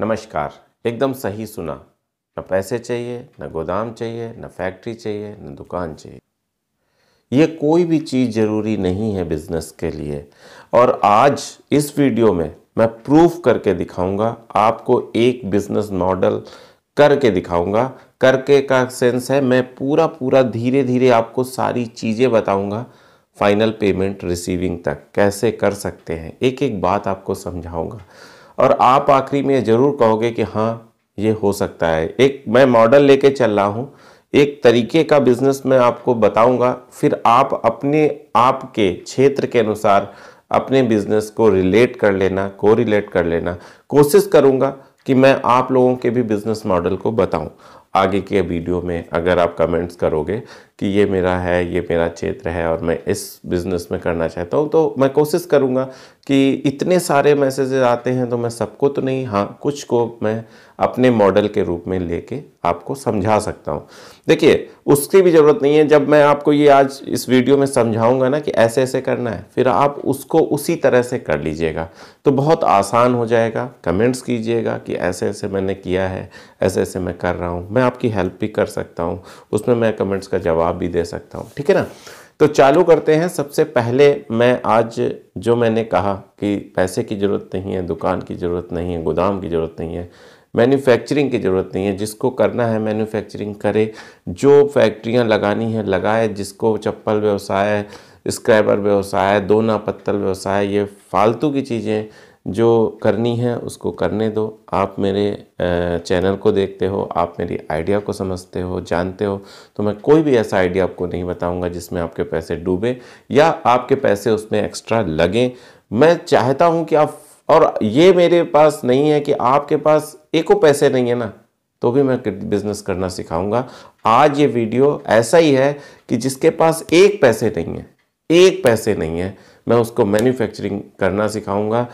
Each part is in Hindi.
नमस्कार एकदम सही सुना न पैसे चाहिए न गोदाम चाहिए न फैक्ट्री चाहिए न दुकान चाहिए ये कोई भी चीज़ ज़रूरी नहीं है बिज़नेस के लिए और आज इस वीडियो में मैं प्रूफ करके दिखाऊंगा आपको एक बिज़नेस मॉडल करके दिखाऊंगा करके का सेंस है मैं पूरा पूरा धीरे धीरे आपको सारी चीज़ें बताऊंगा फाइनल पेमेंट रिसीविंग तक कैसे कर सकते हैं एक एक बात आपको समझाऊंगा और आप आखिरी में ज़रूर कहोगे कि हाँ ये हो सकता है एक मैं मॉडल लेके चल रहा हूँ एक तरीके का बिजनेस मैं आपको बताऊंगा फिर आप अपने आप के क्षेत्र के अनुसार अपने बिजनेस को रिलेट कर लेना को रिलेट कर लेना कोशिश करूंगा कि मैं आप लोगों के भी बिजनेस मॉडल को बताऊं आगे के वीडियो में अगर आप कमेंट्स करोगे कि ये मेरा है ये मेरा क्षेत्र है और मैं इस बिज़नेस में करना चाहता हूँ तो मैं कोशिश करूँगा कि इतने सारे मैसेजेस आते हैं तो मैं सबको तो नहीं हाँ कुछ को मैं अपने मॉडल के रूप में लेके आपको समझा सकता हूँ देखिए उसकी भी ज़रूरत नहीं है जब मैं आपको ये आज इस वीडियो में समझाऊँगा ना कि ऐसे ऐसे करना है फिर आप उसको उसी तरह से कर लीजिएगा तो बहुत आसान हो जाएगा कमेंट्स कीजिएगा कि ऐसे ऐसे मैंने किया है ऐसे ऐसे मैं कर रहा हूँ मैं आपकी हेल्प भी कर सकता हूँ उसमें मैं कमेंट्स का जवाब जवाब भी दे सकता हूँ ठीक है ना तो चालू करते हैं सबसे पहले मैं आज जो मैंने कहा कि पैसे की ज़रूरत नहीं है दुकान की ज़रूरत नहीं है गोदाम की ज़रूरत नहीं है मैन्युफैक्चरिंग की ज़रूरत नहीं है जिसको करना है मैन्युफैक्चरिंग करे जो फैक्ट्रियाँ लगानी है लगाए जिसको चप्पल व्यवसाय स्क्रैबर व्यवसाय दोना पत्तल व्यवसाय ये फालतू की चीज़ें जो करनी है उसको करने दो आप मेरे चैनल को देखते हो आप मेरी आइडिया को समझते हो जानते हो तो मैं कोई भी ऐसा आइडिया आपको नहीं बताऊंगा जिसमें आपके पैसे डूबे या आपके पैसे उसमें एक्स्ट्रा लगें मैं चाहता हूं कि आप और ये मेरे पास नहीं है कि आपके पास एको पैसे नहीं है ना तो भी मैं बिजनेस करना सिखाऊंगा आज ये वीडियो ऐसा ही है कि जिसके पास एक पैसे नहीं है एक पैसे नहीं है मैं उसको मैन्युफैक्चरिंग करना सिखाऊंगा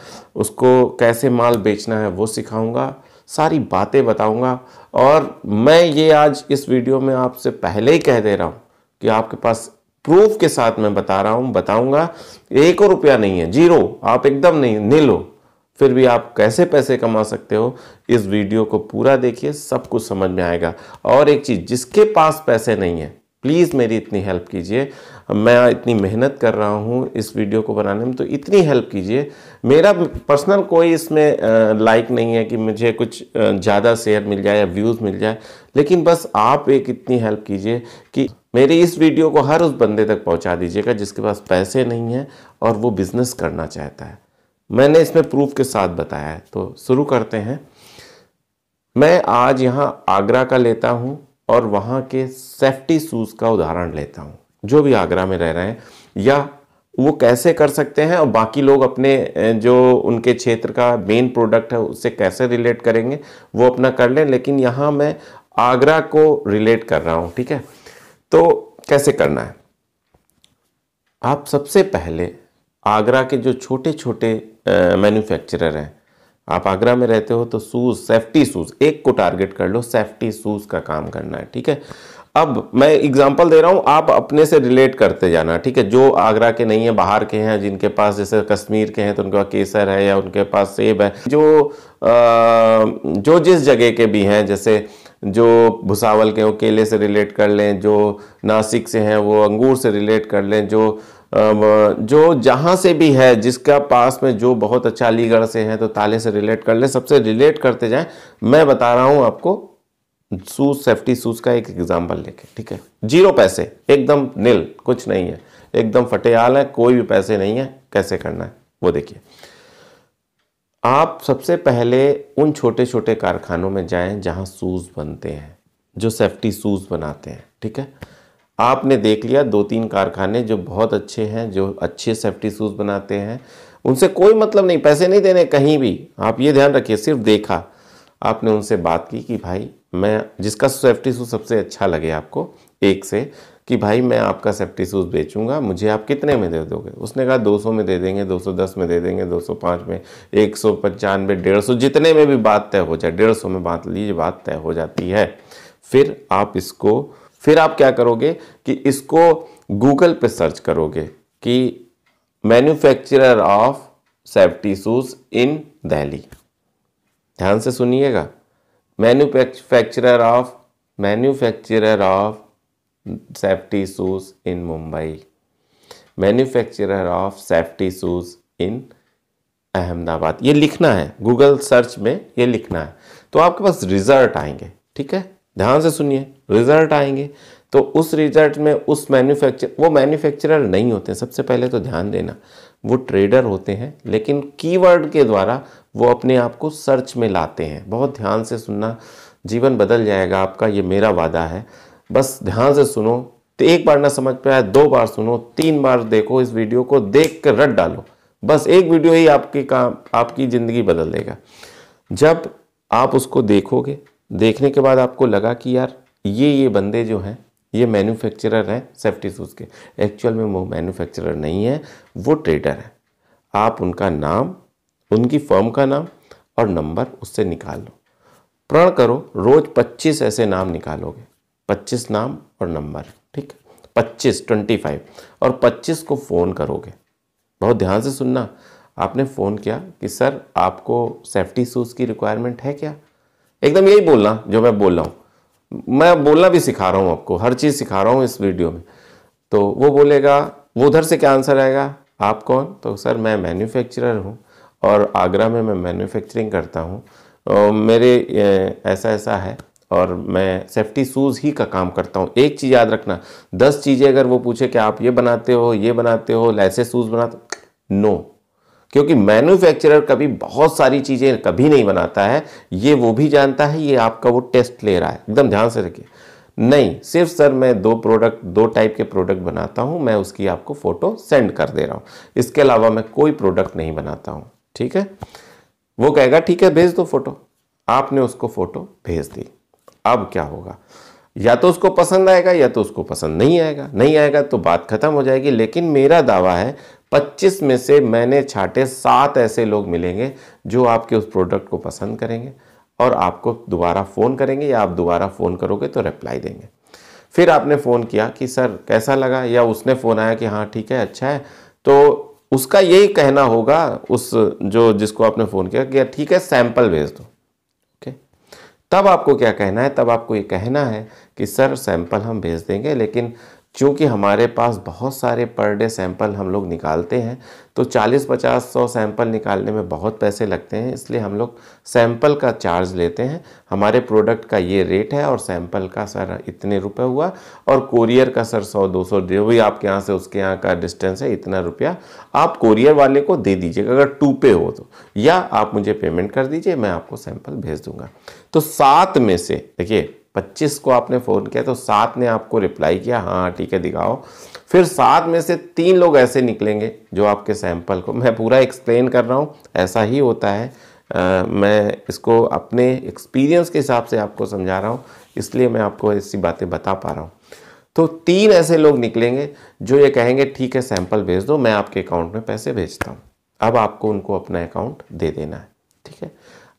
उसको कैसे माल बेचना है वो सिखाऊंगा सारी बातें बताऊंगा और मैं ये आज इस वीडियो में आपसे पहले ही कह दे रहा हूँ कि आपके पास प्रूफ के साथ मैं बता रहा हूँ बताऊँगा एक रुपया नहीं है जीरो आप एकदम नहीं नील लो फिर भी आप कैसे पैसे कमा सकते हो इस वीडियो को पूरा देखिए सब कुछ समझ में आएगा और एक चीज़ जिसके पास पैसे नहीं है प्लीज़ मेरी इतनी हेल्प कीजिए मैं इतनी मेहनत कर रहा हूँ इस वीडियो को बनाने में तो इतनी हेल्प कीजिए मेरा पर्सनल कोई इसमें लाइक नहीं है कि मुझे कुछ ज़्यादा शेयर मिल जाए या व्यूज़ मिल जाए लेकिन बस आप एक इतनी हेल्प कीजिए कि मेरी इस वीडियो को हर उस बंदे तक पहुँचा दीजिएगा जिसके पास पैसे नहीं हैं और वो बिज़नेस करना चाहता है मैंने इसमें प्रूफ के साथ बताया है तो शुरू करते हैं मैं आज यहाँ आगरा का लेता हूँ और वहाँ के सेफ्टी शूज़ का उदाहरण लेता हूँ जो भी आगरा में रह रहे हैं या वो कैसे कर सकते हैं और बाकी लोग अपने जो उनके क्षेत्र का मेन प्रोडक्ट है उससे कैसे रिलेट करेंगे वो अपना कर लें लेकिन यहाँ मैं आगरा को रिलेट कर रहा हूँ ठीक है तो कैसे करना है आप सबसे पहले आगरा के जो छोटे छोटे मैन्युफैक्चरर हैं आप आगरा में रहते हो तो सूज सेफ्टी सूज एक को टारगेट कर लो सेफ्टी सूज का काम करना है ठीक है अब मैं एग्जांपल दे रहा हूँ आप अपने से रिलेट करते जाना ठीक है जो आगरा के नहीं है बाहर के हैं जिनके पास जैसे कश्मीर के हैं तो उनके पास केसर है या उनके पास सेब है जो आ, जो जिस जगह के भी हैं जैसे जो भुसावल के हो केले से रिलेट कर लें जो नासिक से हैं वो अंगूर से रिलेट कर लें जो जो जहाँ से भी है जिसका पास में जो बहुत अच्छा अलीगढ़ से है तो ताले से रिलेट कर ले सबसे रिलेट करते जाएं मैं बता रहा हूँ आपको सूज सेफ्टी सूज का एक एग्जाम्पल लेके ठीक है जीरो पैसे एकदम नील कुछ नहीं है एकदम फटेहाल है कोई भी पैसे नहीं है कैसे करना है वो देखिए आप सबसे पहले उन छोटे छोटे कारखानों में जाएं जहां सूज बनते हैं जो सेफ्टी सूज बनाते हैं ठीक है आपने देख लिया दो तीन कारखाने जो बहुत अच्छे हैं जो अच्छे सेफ्टी शूज़ बनाते हैं उनसे कोई मतलब नहीं पैसे नहीं देने कहीं भी आप ये ध्यान रखिए सिर्फ देखा आपने उनसे बात की कि भाई मैं जिसका सेफ्टी शूज़ सबसे अच्छा लगे आपको एक से कि भाई मैं आपका सेफ्टी शूज़ बेचूंगा मुझे आप कितने में दे दोगे उसने कहा 200 में दे देंगे 210 में दे देंगे 205 में एक सौ पचानवे डेढ़ सौ जितने में भी बात तय हो जाए डेढ़ सौ में बात लीजिए बात तय हो जाती है फिर आप इसको फिर आप क्या करोगे कि इसको गूगल पे सर्च करोगे कि manufacturer of safety shoes in Delhi ध्यान से सुनिएगा manufacturer of manufacturer of safety shoes in Mumbai manufacturer of safety shoes in Ahmedabad ये लिखना है गूगल सर्च में ये लिखना है तो आपके पास रिजल्ट आएंगे ठीक है ध्यान से सुनिए रिजल्ट आएंगे तो उस रिजल्ट में उस मैन्युफैक्चर वो मैन्युफैक्चरर नहीं होते सबसे पहले तो ध्यान देना वो ट्रेडर होते हैं लेकिन कीवर्ड के द्वारा वो अपने आप को सर्च में लाते हैं बहुत ध्यान से सुनना जीवन बदल जाएगा आपका ये मेरा वादा है बस ध्यान से सुनो तो एक बार ना समझ पाया दो बार सुनो तीन बार देखो इस वीडियो को देख कर रट डालो बस एक वीडियो ही आपके काम आपकी ज़िंदगी बदल देगा जब आप उसको देखोगे देखने के बाद आपको लगा कि यार ये ये बंदे जो हैं ये मैन्युफैक्चरर हैं सेफ्टी शूज़ के एक्चुअल में वो मैन्युफैक्चरर नहीं है वो ट्रेडर है आप उनका नाम उनकी फर्म का नाम और नंबर उससे निकाल लो प्रण करो रोज़ 25 ऐसे नाम निकालोगे 25 नाम और नंबर ठीक 25 25 और 25 को फ़ोन करोगे बहुत ध्यान से सुनना आपने फ़ोन किया कि सर आपको सेफ्टी शूज़ की रिक्वायरमेंट है क्या एकदम यही बोलना जो मैं बोल रहा हूँ मैं बोलना भी सिखा रहा हूँ आपको हर चीज़ सिखा रहा हूँ इस वीडियो में तो वो बोलेगा वो उधर से क्या आंसर आएगा आप कौन तो सर मैं मैन्युफैक्चरर हूँ और आगरा में मैं मैन्युफैक्चरिंग करता हूँ मेरे ऐसा ऐसा है और मैं सेफ्टी शूज़ ही का काम करता हूँ एक चीज़ याद रखना दस चीज़ें अगर वो पूछे कि आप ये बनाते हो ये बनाते हो लैसे शूज़ बनाते नो क्योंकि मैन्युफैक्चरर कभी बहुत सारी चीज़ें कभी नहीं बनाता है ये वो भी जानता है ये आपका वो टेस्ट ले रहा है एकदम ध्यान से रखिए नहीं सिर्फ सर मैं दो प्रोडक्ट दो टाइप के प्रोडक्ट बनाता हूँ मैं उसकी आपको फ़ोटो सेंड कर दे रहा हूँ इसके अलावा मैं कोई प्रोडक्ट नहीं बनाता हूँ ठीक है वो कहेगा ठीक है भेज दो फोटो आपने उसको फ़ोटो भेज दी अब क्या होगा या तो उसको पसंद आएगा या तो उसको पसंद नहीं आएगा नहीं आएगा तो बात खत्म हो जाएगी लेकिन मेरा दावा है 25 में से मैंने छाटे सात ऐसे लोग मिलेंगे जो आपके उस प्रोडक्ट को पसंद करेंगे और आपको दोबारा फ़ोन करेंगे या आप दोबारा फ़ोन करोगे तो रिप्लाई देंगे फिर आपने फ़ोन किया कि सर कैसा लगा या उसने फ़ोन आया कि हाँ ठीक है अच्छा है तो उसका यही कहना होगा उस जो जिसको आपने फ़ोन किया कि ठीक है सैंपल भेज दो ओके तब आपको क्या कहना है तब आपको ये कहना है कि सर सैंपल हम भेज देंगे लेकिन क्योंकि हमारे पास बहुत सारे पर डे सैंपल हम लोग निकालते हैं तो 40 50 सौ सैंपल निकालने में बहुत पैसे लगते हैं इसलिए हम लोग सैंपल का चार्ज लेते हैं हमारे प्रोडक्ट का ये रेट है और सैंपल का सर इतने रुपए हुआ और कोरियर का सर 100 200 जो भी आपके यहाँ से उसके यहाँ का डिस्टेंस है इतना रुपया आप कोरियर वाले को दे दीजिएगा अगर टू पे हो तो या आप मुझे पेमेंट कर दीजिए मैं आपको सैंपल भेज दूँगा तो सात में से देखिए पच्चीस को आपने फ़ोन किया तो सात ने आपको रिप्लाई किया हाँ ठीक है दिखाओ फिर सात में से तीन लोग ऐसे निकलेंगे जो आपके सैंपल को मैं पूरा एक्सप्लेन कर रहा हूँ ऐसा ही होता है आ, मैं इसको अपने एक्सपीरियंस के हिसाब से आपको समझा रहा हूँ इसलिए मैं आपको ऐसी बातें बता पा रहा हूँ तो तीन ऐसे लोग निकलेंगे जो ये कहेंगे ठीक है सैंपल भेज दो मैं आपके अकाउंट में पैसे भेजता हूँ अब आपको उनको अपना अकाउंट दे देना है ठीक है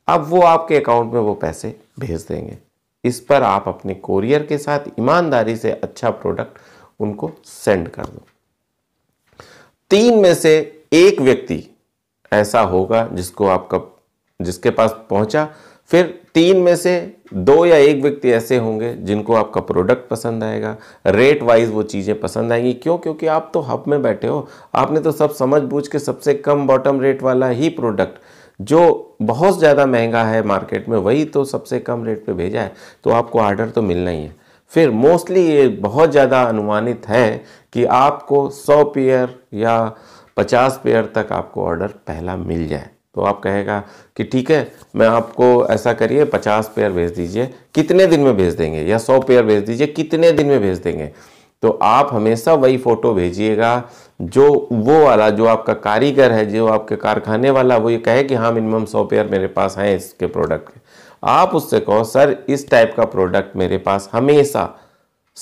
अब वो आपके अकाउंट में वो पैसे भेज देंगे इस पर आप अपने कोरियर के साथ ईमानदारी से अच्छा प्रोडक्ट उनको सेंड कर दो तीन में से एक व्यक्ति ऐसा होगा जिसको आपका जिसके पास पहुंचा फिर तीन में से दो या एक व्यक्ति ऐसे होंगे जिनको आपका प्रोडक्ट पसंद आएगा रेट वाइज वो चीज़ें पसंद आएंगी क्यों क्योंकि आप तो हब में बैठे हो आपने तो सब समझ बूझ के सबसे कम बॉटम रेट वाला ही प्रोडक्ट जो बहुत ज़्यादा महंगा है मार्केट में वही तो सबसे कम रेट पे भेजा है तो आपको आर्डर तो मिलना ही है फिर मोस्टली ये बहुत ज़्यादा अनुमानित है कि आपको 100 पेयर या 50 पेयर तक आपको ऑर्डर पहला मिल जाए तो आप कहेगा कि ठीक है मैं आपको ऐसा करिए 50 पेयर भेज दीजिए कितने दिन में भेज देंगे या 100 पेयर भेज दीजिए कितने दिन में भेज देंगे तो आप हमेशा वही फ़ोटो भेजिएगा जो वो वाला जो आपका कारीगर है जो आपके कारखाने वाला वो ये कहे कि हाँ मिनिमम सौ पेयर मेरे पास हैं इसके प्रोडक्ट के आप उससे कहो सर इस टाइप का प्रोडक्ट मेरे पास हमेशा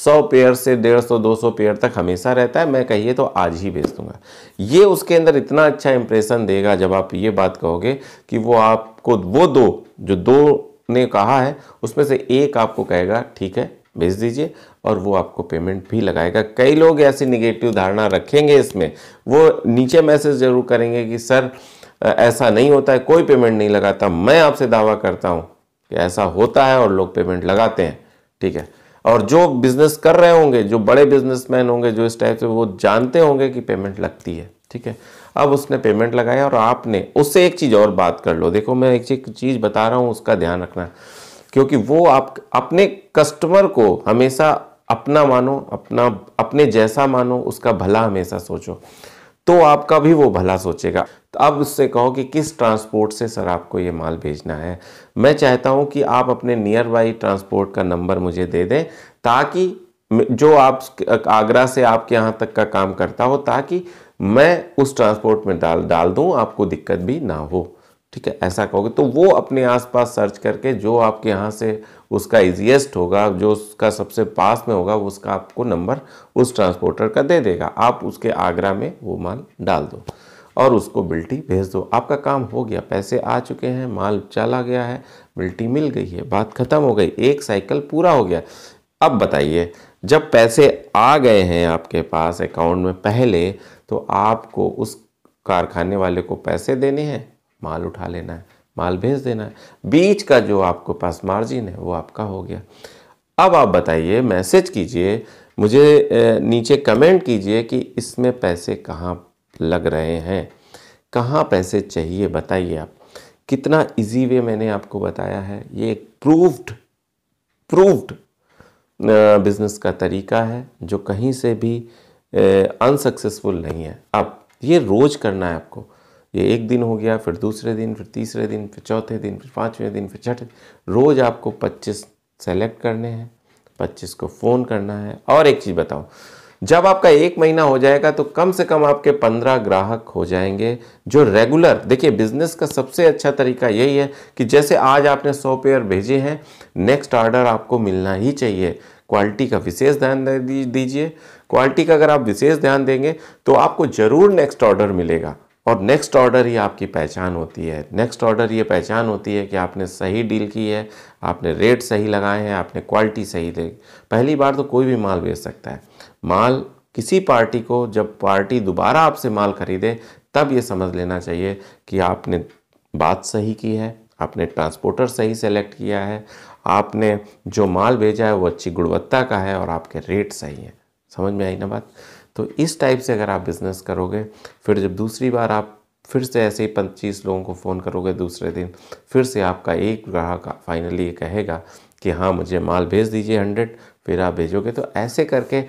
सौ पेयर से डेढ़ सौ दो सौ पेयर तक हमेशा रहता है मैं कहिए तो आज ही भेज दूंगा ये उसके अंदर इतना अच्छा इंप्रेशन देगा जब आप ये बात कहोगे कि वो आपको वो दो जो दो ने कहा है उसमें से एक आपको कहेगा ठीक है भेज दीजिए और वो आपको पेमेंट भी लगाएगा कई लोग ऐसी निगेटिव धारणा रखेंगे इसमें वो नीचे मैसेज ज़रूर करेंगे कि सर ऐसा नहीं होता है कोई पेमेंट नहीं लगाता मैं आपसे दावा करता हूँ कि ऐसा होता है और लोग पेमेंट लगाते हैं ठीक है और जो बिजनेस कर रहे होंगे जो बड़े बिजनेसमैन होंगे जो इस टाइप से वो जानते होंगे कि पेमेंट लगती है ठीक है अब उसने पेमेंट लगाया और आपने उससे एक चीज़ और बात कर लो देखो मैं एक चीज़ बता रहा हूँ उसका ध्यान रखना क्योंकि वो आप अपने कस्टमर को हमेशा अपना मानो अपना अपने जैसा मानो उसका भला हमेशा सोचो तो आपका भी वो भला सोचेगा तो अब उससे कहो कि किस ट्रांसपोर्ट से सर आपको ये माल भेजना है मैं चाहता हूँ कि आप अपने नियर बाई ट्रांसपोर्ट का नंबर मुझे दे दें ताकि जो आप आगरा से आपके यहाँ तक का काम करता हो ताकि मैं उस ट्रांसपोर्ट में डाल डाल दूँ आपको दिक्कत भी ना हो ठीक है ऐसा कहोगे तो वो अपने आसपास सर्च करके जो आपके यहाँ से उसका इजीएस्ट होगा जो उसका सबसे पास में होगा उसका आपको नंबर उस ट्रांसपोर्टर का दे देगा आप उसके आगरा में वो माल डाल दो और उसको बिल्टी भेज दो आपका काम हो गया पैसे आ चुके हैं माल चला गया है बिल्टी मिल गई है बात ख़त्म हो गई एक साइकिल पूरा हो गया अब बताइए जब पैसे आ गए हैं आपके पास अकाउंट में पहले तो आपको उस कारखाने वाले को पैसे देने हैं माल उठा लेना है माल भेज देना है बीच का जो आपको पास मार्जिन है वो आपका हो गया अब आप बताइए मैसेज कीजिए मुझे नीचे कमेंट कीजिए कि इसमें पैसे कहाँ लग रहे हैं कहाँ पैसे चाहिए बताइए आप कितना इजी वे मैंने आपको बताया है ये एक प्रूव्ड प्रूव्ड बिजनेस का तरीका है जो कहीं से भी अनसक्सेसफुल नहीं है अब ये रोज़ करना है आपको ये एक दिन हो गया फिर दूसरे दिन फिर तीसरे दिन फिर चौथे दिन फिर पाँचवें दिन फिर छठे रोज़ आपको पच्चीस सेलेक्ट करने हैं पच्चीस को फ़ोन करना है और एक चीज़ बताओ जब आपका एक महीना हो जाएगा तो कम से कम आपके पंद्रह ग्राहक हो जाएंगे जो रेगुलर देखिए बिजनेस का सबसे अच्छा तरीका यही है कि जैसे आज आपने सौ पेयर भेजे हैं नेक्स्ट ऑर्डर आपको मिलना ही चाहिए क्वालिटी का विशेष ध्यान दीजिए क्वालिटी का अगर आप विशेष ध्यान देंगे तो आपको ज़रूर नेक्स्ट ऑर्डर मिलेगा और नेक्स्ट ऑर्डर ही आपकी पहचान होती है नेक्स्ट ऑर्डर ये पहचान होती है कि आपने सही डील की है आपने रेट सही लगाए हैं आपने क्वालिटी सही दे पहली बार तो कोई भी माल बेच सकता है माल किसी पार्टी को जब पार्टी दोबारा आपसे माल खरीदे तब ये समझ लेना चाहिए कि आपने बात सही की है आपने ट्रांसपोर्टर सही सेलेक्ट किया है आपने जो माल भेजा है वो अच्छी गुणवत्ता का है और आपके रेट सही हैं समझ में आई ना बात तो इस टाइप से अगर आप बिज़नेस करोगे फिर जब दूसरी बार आप फिर से ऐसे ही पच्चीस लोगों को फ़ोन करोगे दूसरे दिन फिर से आपका एक ग्राहक फाइनली ये कहेगा कि हाँ मुझे माल भेज दीजिए हंड्रेड फिर आप भेजोगे तो ऐसे करके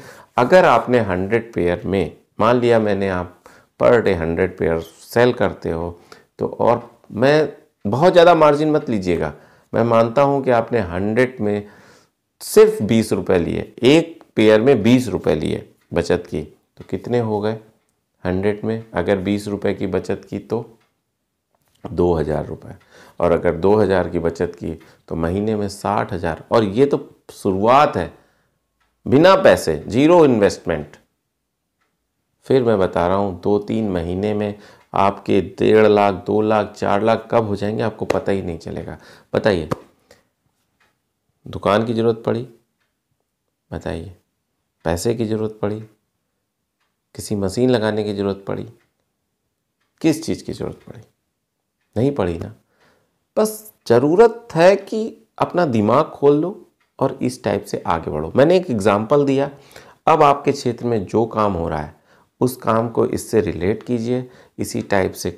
अगर आपने हंड्रेड पेयर में मान लिया मैंने आप per day hundred pair cell करते हो तो और मैं बहुत ज़्यादा मार्जिन मत लीजिएगा मैं मानता हूँ कि आपने हंड्रेड में सिर्फ बीस रुपये लिए एक पेयर में बीस रुपये लिए बचत की तो कितने हो गए हंड्रेड में अगर बीस रुपये की बचत की तो दो हज़ार रुपये और अगर दो हज़ार की बचत की तो महीने में साठ हज़ार और ये तो शुरुआत है बिना पैसे जीरो इन्वेस्टमेंट फिर मैं बता रहा हूँ दो तीन महीने में आपके डेढ़ लाख दो लाख चार लाख कब हो जाएंगे आपको पता ही नहीं चलेगा बताइए दुकान की ज़रूरत पड़ी बताइए पैसे की ज़रूरत पड़ी किसी मशीन लगाने की ज़रूरत पड़ी किस चीज़ की ज़रूरत पड़ी नहीं पड़ी ना बस ज़रूरत है कि अपना दिमाग खोल लो और इस टाइप से आगे बढ़ो मैंने एक एग्ज़ाम्पल दिया अब आपके क्षेत्र में जो काम हो रहा है उस काम को इससे रिलेट कीजिए इसी टाइप से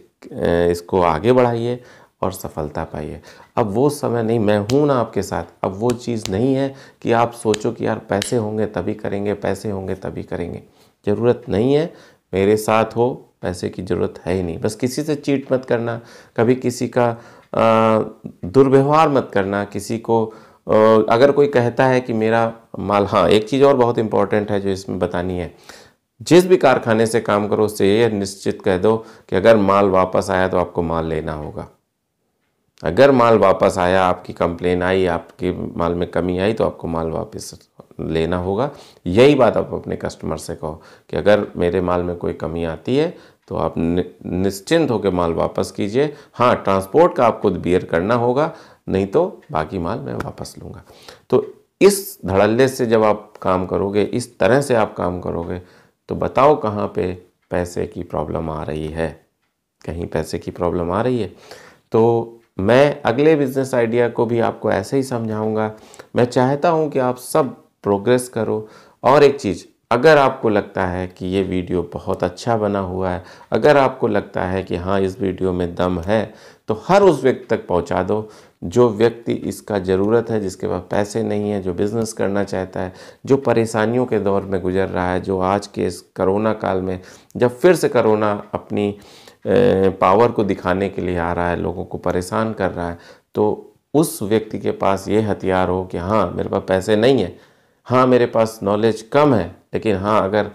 इसको आगे बढ़ाइए और सफलता पाइए अब वो समय नहीं मैं हूँ ना आपके साथ अब वो चीज़ नहीं है कि आप सोचो कि यार पैसे होंगे तभी करेंगे पैसे होंगे तभी करेंगे ज़रूरत नहीं है मेरे साथ हो पैसे की ज़रूरत है ही नहीं बस किसी से चीट मत करना कभी किसी का दुर्व्यवहार मत करना किसी को अगर कोई कहता है कि मेरा माल हाँ एक चीज़ और बहुत इंपॉर्टेंट है जो इसमें बतानी है जिस भी कारखाने से काम करो उससे ये निश्चित कह दो कि अगर माल वापस आया तो आपको माल लेना होगा अगर माल वापस आया आपकी कंप्लेन आई आपके माल में कमी आई तो आपको माल वापस लेना होगा यही बात आप अपने कस्टमर से कहो कि अगर मेरे माल में कोई कमी आती है तो आप निश्चिंत होकर माल वापस कीजिए हाँ ट्रांसपोर्ट का आप खुद बियर करना होगा नहीं तो बाकी माल मैं वापस लूँगा तो इस धड़ल्ले से जब आप काम करोगे इस तरह से आप काम करोगे तो बताओ कहाँ पे पैसे की प्रॉब्लम आ रही है कहीं पैसे की प्रॉब्लम आ रही है तो मैं अगले बिजनेस आइडिया को भी आपको ऐसे ही समझाऊंगा मैं चाहता हूं कि आप सब प्रोग्रेस करो और एक चीज़ अगर आपको लगता है कि ये वीडियो बहुत अच्छा बना हुआ है अगर आपको लगता है कि हाँ इस वीडियो में दम है तो हर उस व्यक्ति तक पहुंचा दो जो व्यक्ति इसका ज़रूरत है जिसके पास पैसे नहीं है जो बिज़नेस करना चाहता है जो परेशानियों के दौर में गुजर रहा है जो आज के इस करोना काल में जब फिर से करोना अपनी पावर को दिखाने के लिए आ रहा है लोगों को परेशान कर रहा है तो उस व्यक्ति के पास ये हथियार हो कि हाँ मेरे पास पैसे नहीं है हाँ मेरे पास नॉलेज कम है लेकिन हाँ अगर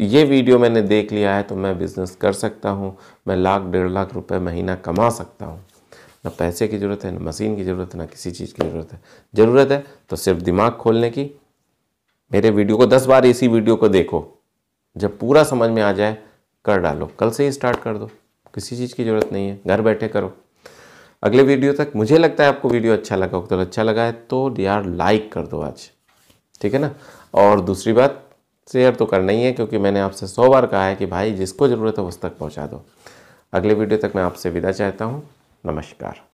ये वीडियो मैंने देख लिया है तो मैं बिज़नेस कर सकता हूँ मैं लाख डेढ़ लाख रुपए महीना कमा सकता हूँ ना पैसे की ज़रूरत है ना मशीन की ज़रूरत है ना किसी चीज़ की ज़रूरत है ज़रूरत है तो सिर्फ दिमाग खोलने की मेरे वीडियो को दस बार इसी वीडियो को देखो जब पूरा समझ में आ जाए कर डालो कल से ही स्टार्ट कर दो किसी चीज़ की ज़रूरत नहीं है घर बैठे करो अगले वीडियो तक मुझे लगता है आपको वीडियो अच्छा लगा तो अच्छा लगा है तो यार लाइक कर दो आज ठीक है ना और दूसरी बात शेयर तो करना ही है क्योंकि मैंने आपसे सौ बार कहा है कि भाई जिसको ज़रूरत है उस तक पहुँचा दो अगले वीडियो तक मैं आपसे विदा चाहता हूँ नमस्कार